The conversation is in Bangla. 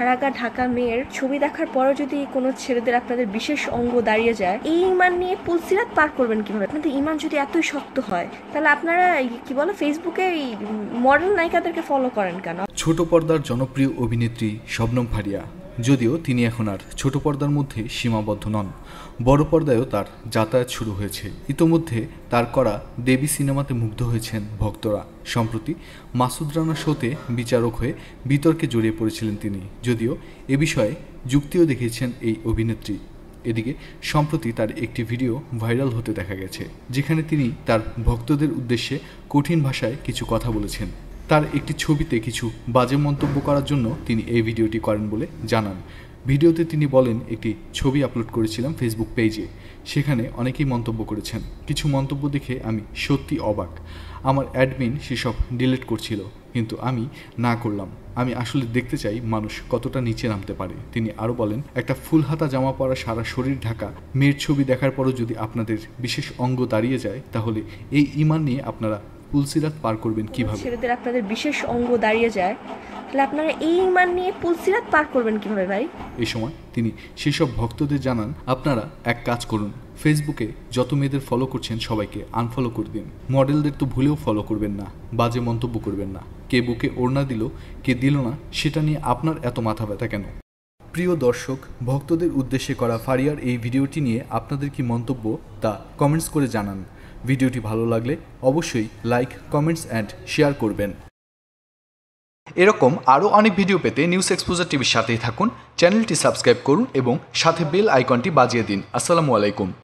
খাড়াগা ঢাকা মেয়ের ছবি দেখার পরও যদি কোনো ছেলেদের আপনাদের বিশেষ অঙ্গ দাঁড়িয়ে যায় এই ইমান নিয়ে পুলসিরাত পার করবেন কিভাবে আপনাদের ইমান যদি এতই শক্ত হয় তাহলে আপনারা কি বলে ফেসবুকে এই মডেল নায়িকাদেরকে ফলো করেন কেন ছোট পর্দার জনপ্রিয় অভিনেত্রী শবনম ফারিয়া যদিও তিনি এখন আর ছোট পর্দার মধ্যে সীমাবদ্ধ নন বড় পর্দায়ও তার যাতায়াত শুরু হয়েছে ইতোমধ্যে তার করা দেবী সিনেমাতে মুগ্ধ হয়েছেন ভক্তরা সম্প্রতি মাসুদ রানা শোতে বিচারক হয়ে বিতর্কে জড়িয়ে পড়েছিলেন তিনি যদিও এ বিষয়ে যুক্তিও দেখিয়েছেন এই অভিনেত্রী এদিকে সম্প্রতি তার একটি ভিডিও ভাইরাল হতে দেখা গেছে যেখানে তিনি তার ভক্তদের উদ্দেশ্যে কঠিন ভাষায় কিছু কথা বলেছেন তার একটি ছবিতে কিছু বাজে মন্তব্য করার জন্য তিনি এই ভিডিওটি করেন বলে জানান ভিডিওতে তিনি বলেন একটি ছবি আপলোড করেছিলাম ফেসবুক পেজে সেখানে অনেকেই মন্তব্য করেছেন কিছু মন্তব্য দেখে আমি সত্যি অবাক আমার অ্যাডমিন সেসব ডিলিট করছিল কিন্তু আমি না করলাম আমি আসলে দেখতে চাই মানুষ কতটা নিচে নামতে পারে তিনি আরও বলেন একটা ফুল হাতা জামা পরা সারা শরীর ঢাকা মেয়ের ছবি দেখার পরও যদি আপনাদের বিশেষ অঙ্গ দাঁড়িয়ে যায় তাহলে এই ইমান নিয়ে আপনারা পুলসিরাত পার করবেন কিভাবে ছেলেদের আপনাদের বিশেষ অঙ্গ দাঁড়িয়ে যায় তাহলে আপনারা এই ইমান নিয়ে পুলসিরাত পার করবেন কিভাবে ভাই এই সময় তিনি সেসব ভক্তদের জানান আপনারা এক কাজ করুন ফেসবুকে যত মেয়েদের ফলো করছেন সবাইকে আনফলো করে দিন মডেলদের তো ভুলেও ফলো করবেন না বাজে মন্তব্য করবেন না কে বুকে ওড়না দিল কে দিল না সেটা নিয়ে আপনার এত মাথা ব্যথা কেন প্রিয় দর্শক ভক্তদের উদ্দেশ্যে করা ফারিয়ার এই ভিডিওটি নিয়ে আপনাদের কি মন্তব্য তা কমেন্টস করে জানান ভিডিওটি ভালো লাগলে অবশ্যই লাইক কমেন্টস অ্যান্ড শেয়ার করবেন এরকম আরও অনেক ভিডিও পেতে নিউজ এক্সপোজার টিভির সাথেই থাকুন চ্যানেলটি সাবস্ক্রাইব করুন এবং সাথে বেল আইকনটি বাজিয়ে দিন আসসালামু আলাইকুম